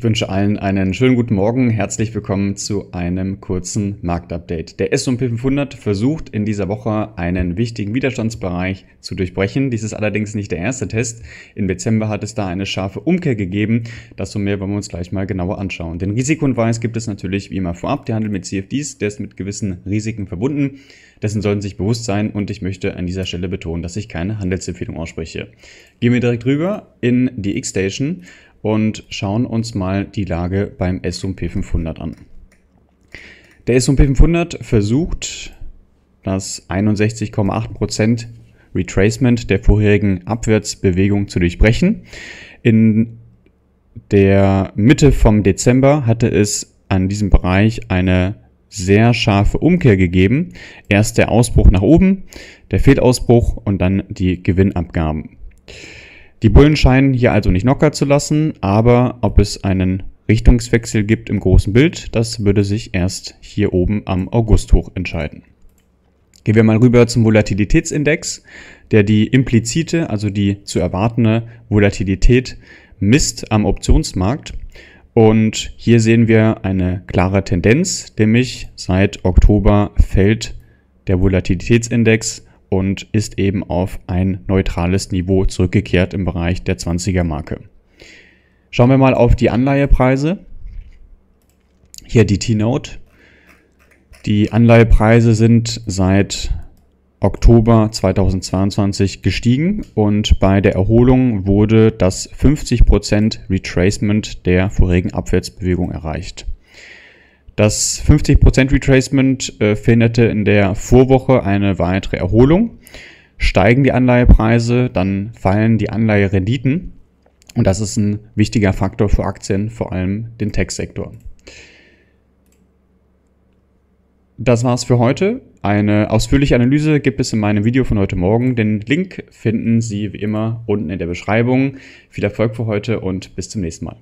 Ich wünsche allen einen schönen guten Morgen. Herzlich willkommen zu einem kurzen Marktupdate. Der S&P 500 versucht in dieser Woche einen wichtigen Widerstandsbereich zu durchbrechen. Dies ist allerdings nicht der erste Test. Im Dezember hat es da eine scharfe Umkehr gegeben. Das und mehr wollen wir uns gleich mal genauer anschauen. Den Risikohinweis gibt es natürlich wie immer vorab. Der Handel mit CFDs, der ist mit gewissen Risiken verbunden. Dessen sollten sich bewusst sein und ich möchte an dieser Stelle betonen, dass ich keine Handelsempfehlung ausspreche. Gehen wir direkt rüber in die X-Station und schauen uns mal die Lage beim S&P 500 an. Der S&P 500 versucht, das 61,8% Retracement der vorherigen Abwärtsbewegung zu durchbrechen. In der Mitte vom Dezember hatte es an diesem Bereich eine sehr scharfe Umkehr gegeben. Erst der Ausbruch nach oben, der Fehlausbruch und dann die Gewinnabgaben. Die Bullen scheinen hier also nicht locker zu lassen, aber ob es einen Richtungswechsel gibt im großen Bild, das würde sich erst hier oben am Augusthoch entscheiden. Gehen wir mal rüber zum Volatilitätsindex, der die implizite, also die zu erwartende Volatilität misst am Optionsmarkt. Und hier sehen wir eine klare Tendenz, nämlich seit Oktober fällt der Volatilitätsindex und ist eben auf ein neutrales Niveau zurückgekehrt im Bereich der 20er Marke. Schauen wir mal auf die Anleihepreise. Hier die T-Note. Die Anleihepreise sind seit Oktober 2022 gestiegen und bei der Erholung wurde das 50% Retracement der vorigen Abwärtsbewegung erreicht. Das 50% Retracement äh, verhinderte in der Vorwoche eine weitere Erholung. Steigen die Anleihepreise, dann fallen die Anleiherenditen. Und das ist ein wichtiger Faktor für Aktien, vor allem den Tech-Sektor. Das war's für heute. Eine ausführliche Analyse gibt es in meinem Video von heute Morgen. Den Link finden Sie wie immer unten in der Beschreibung. Viel Erfolg für heute und bis zum nächsten Mal.